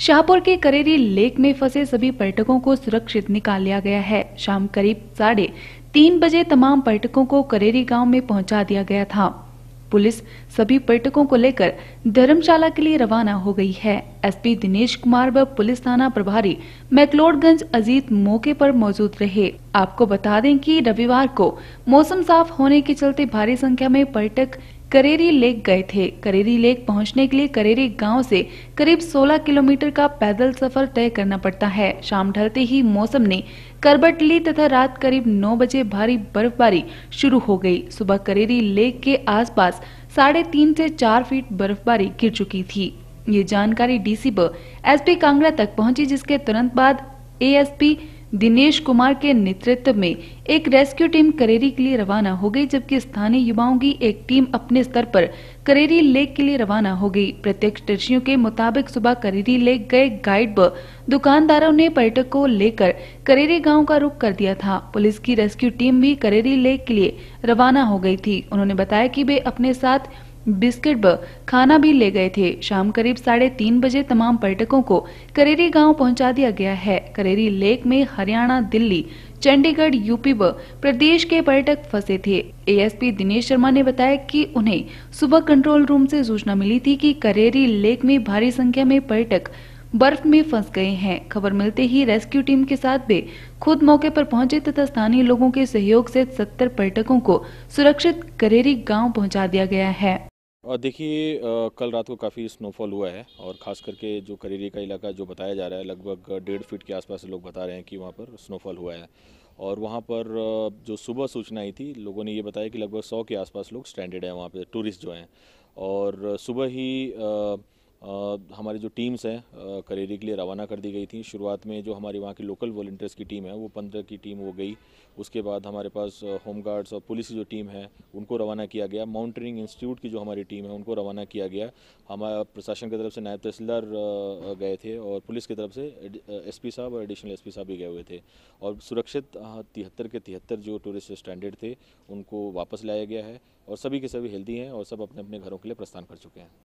शाहपुर के करेरी लेक में फंसे सभी पर्यटकों को सुरक्षित निकाल लिया गया है शाम करीब साढ़े तीन बजे तमाम पर्यटकों को करेरी गांव में पहुंचा दिया गया था पुलिस सभी पर्यटकों को लेकर धर्मशाला के लिए रवाना हो गई है एसपी दिनेश कुमार व पुलिस थाना प्रभारी मैकलोडगंज अजीत मौके पर मौजूद रहे आपको बता दें कि रविवार को मौसम साफ होने के चलते भारी संख्या में पर्यटक करेरी लेक गए थे करेरी लेक पहुंचने के लिए करेरी गांव से करीब 16 किलोमीटर का पैदल सफर तय करना पड़ता है शाम ढलते ही मौसम ने करबट ली तथा रात करीब 9 बजे भारी बर्फबारी शुरू हो गई सुबह करेरी लेक के आसपास साढ़े तीन से चार फीट बर्फबारी गिर चुकी थी ये जानकारी डीसी व कांगड़ा तक पहुंची जिसके तुरंत बाद एएसपी एस दिनेश कुमार के नेतृत्व में एक रेस्क्यू टीम करेरी के लिए रवाना हो गई जबकि स्थानीय युवाओं की एक टीम अपने स्तर पर करेरी लेक के लिए रवाना हो गई दर्शियों के मुताबिक सुबह करेरी लेक गए गाइड व दुकानदारों ने पर्यटक को लेकर करेरी गांव का रुख कर दिया था पुलिस की रेस्क्यू टीम भी करेरी लेक के लिए रवाना हो गई थी उन्होंने बताया कि वे अपने साथ बिस्किट व खाना भी ले गए थे शाम करीब साढ़े तीन बजे तमाम पर्यटकों को करेरी गांव पहुंचा दिया गया है करेरी लेक में हरियाणा दिल्ली चंडीगढ़ यूपी व प्रदेश के पर्यटक फंसे थे एएसपी दिनेश शर्मा ने बताया कि उन्हें सुबह कंट्रोल रूम से सूचना मिली थी कि करेरी लेक में भारी संख्या में पर्यटक बर्फ में फंस गए हैं खबर मिलते ही रेस्क्यू टीम के साथ वे खुद मौके पर पहुंचे तथा स्थानीय लोगों के सहयोग से 70 पर्यटकों को सुरक्षित करेरी गांव पहुंचा दिया गया है देखिए कल रात को काफ़ी स्नोफॉल हुआ है और ख़ास करके जो करेरी का इलाका जो बताया जा रहा है लगभग डेढ़ फीट के आसपास लोग बता रहे हैं कि वहाँ पर स्नोफॉल हुआ है और वहाँ पर जो सुबह सूचना आई थी लोगों ने ये बताया कि लगभग सौ के आसपास लोग स्टैंडर्ड हैं वहाँ पर टूरिस्ट जो हैं और सुबह ही आ, हमारी जो टीम्स हैं करेरी के लिए रवाना कर दी गई थी शुरुआत में जो हमारी वहाँ की लोकल वॉल्टियर्स की टीम है वो पंद्रह की टीम हो गई उसके बाद हमारे पास होम गार्ड्स और पुलिस की जो टीम है उनको रवाना किया गया माउंटेनिंग इंस्टीट्यूट की जो हमारी टीम है उनको रवाना किया गया हमारा प्रशासन की तरफ से नायब तहसीलदार गए थे और पुलिस की तरफ से एस साहब और एडिशनल एस साहब भी गए हुए थे और सुरक्षित तिहत्तर के तिहत्तर जो टूरिस्ट स्टैंडर्ड थे उनको वापस लाया गया है और सभी के सभी हेल्दी हैं और सब अपने अपने घरों के लिए प्रस्थान कर चुके हैं